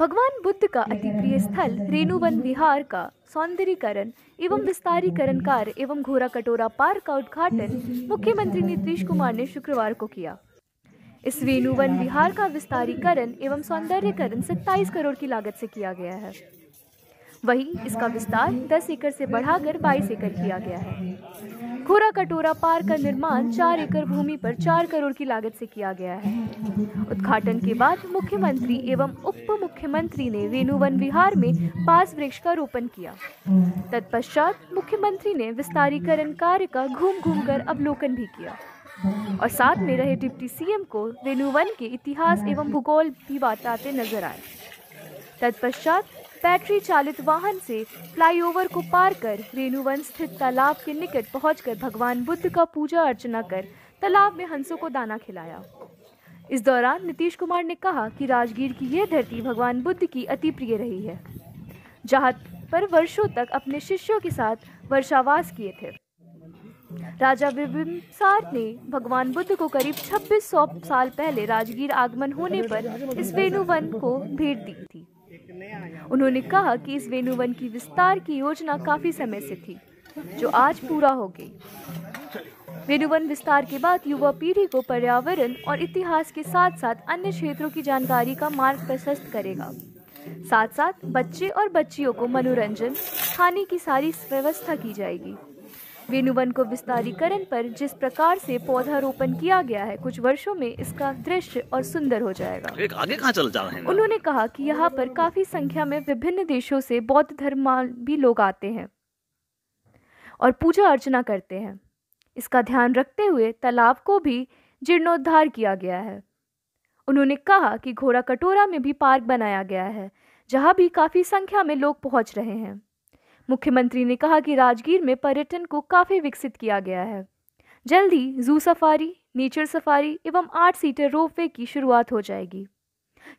भगवान बुद्ध का अति प्रिय स्थल रेणुवन विहार का सौंदर्यकरण एवं विस्तारीकरण कार्य एवं घोरा कटोरा पार्क का उद्घाटन मुख्यमंत्री नीतीश कुमार ने शुक्रवार को किया इस रेणुवन विहार का विस्तारीकरण एवं सौंदर्यकरण सत्ताईस करोड़ की लागत से किया गया है वहीं इसका विस्तार 10 एकड़ से बढ़ाकर 22 एकड़ किया गया है खुरा कटोरा पार्क का निर्माण 4 एकड़ भूमि पर 4 करोड़ की लागत से किया गया है उद्घाटन के बाद मुख्यमंत्री एवं उप मुख्यमंत्री ने वेणुवन विहार में पास वृक्ष का रोपण किया तत्पश्चात मुख्यमंत्री ने विस्तारीकरण कार्य का घूम घूम कर अवलोकन भी किया और साथ में रहे डिप्टी सीएम को वेणुवन के इतिहास एवं भूगोल भी बताते नजर आए तत्पश्चात बैटरी चालित वाहन से फ्लाईओवर को पार कर रेणुवन स्थित तालाब के निकट पहुंचकर भगवान बुद्ध का पूजा अर्चना कर तालाब में हंसों को दाना खिलाया इस दौरान नीतीश कुमार ने कहा कि राजगीर की यह धरती भगवान बुद्ध की अति प्रिय रही है जहाँ पर वर्षों तक अपने शिष्यों के साथ वर्षावास किए थे राजा बिबिमसार ने भगवान बुद्ध को करीब 2600 साल पहले राजगीर आगमन होने पर इस वेणुवन को भेंट दी थी उन्होंने कहा कि इस वेनुवन की विस्तार की योजना काफ़ी समय से थी जो आज पूरा हो गई वेनुवन विस्तार के बाद युवा पीढ़ी को पर्यावरण और इतिहास के साथ साथ अन्य क्षेत्रों की जानकारी का मार्ग प्रशस्त करेगा साथ साथ बच्चे और बच्चियों को मनोरंजन खाने की सारी व्यवस्था की जाएगी वेनुवन को विस्तारीकरण पर जिस प्रकार से पौधारोपण किया गया है कुछ वर्षों में इसका दृश्य और सुंदर हो जाएगा एक आगे कहाँ चल जा रहे हैं उन्होंने कहा कि यहाँ पर काफी संख्या में विभिन्न देशों से बौद्ध धर्म भी लोग आते हैं और पूजा अर्चना करते हैं इसका ध्यान रखते हुए तालाब को भी जीर्णोद्धार किया गया है उन्होंने कहा कि घोड़ा कटोरा में भी पार्क बनाया गया है जहाँ भी काफ़ी संख्या में लोग पहुंच रहे हैं मुख्यमंत्री ने कहा कि राजगीर में पर्यटन को काफ़ी विकसित किया गया है जल्द ही जू सफारी नेचर सफारी एवं आठ सीटर रोपवे की शुरुआत हो जाएगी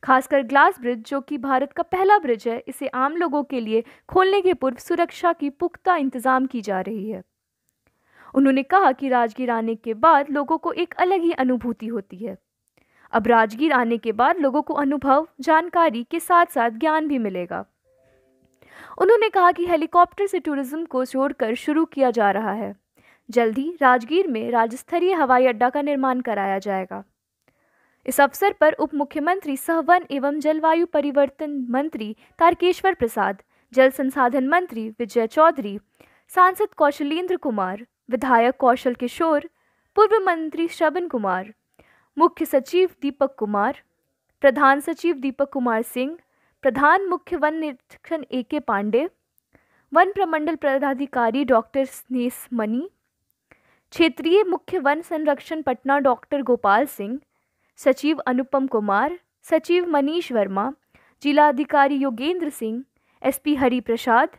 खासकर ग्लास ब्रिज जो कि भारत का पहला ब्रिज है इसे आम लोगों के लिए खोलने के पूर्व सुरक्षा की पुख्ता इंतजाम की जा रही है उन्होंने कहा कि राजगीर आने के बाद लोगों को एक अलग ही अनुभूति होती है अब राजगीर आने के बाद लोगों को अनुभव जानकारी के साथ साथ ज्ञान भी मिलेगा उन्होंने कहा कि हेलीकॉप्टर से टूरिज्म को जोड़कर शुरू किया जा रहा है जल्द ही राजगीर में स्तरीय हवाई अड्डा का निर्माण कराया जाएगा इस अवसर पर उप मुख्यमंत्री सह वन एवं जलवायु परिवर्तन मंत्री तारकेश्वर प्रसाद जल संसाधन मंत्री विजय चौधरी सांसद कौशलेंद्र कुमार विधायक कौशल किशोर पूर्व मंत्री श्रवण कुमार मुख्य सचिव दीपक कुमार प्रधान सचिव दीपक कुमार सिंह प्रधान मुख्य वन निरीक्षण ए के पांडे वन प्रमंडल पदाधिकारी डॉक्टर स्नेस मनी क्षेत्रीय मुख्य वन संरक्षण पटना डॉक्टर गोपाल सिंह सचिव अनुपम कुमार सचिव मनीष वर्मा जिलाधिकारी Yogendra Singh SP Hari Prasad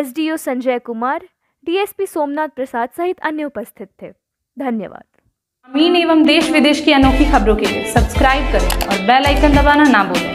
SDO Sanjay Kumar DSP Somnath Prasad सहित अन्य उपस्थित थे धन्यवाद ग्रामीण एवं देश विदेश की अनोखी खबरों के लिए सब्सक्राइब करें और बेल आइकन दबाना ना भूलें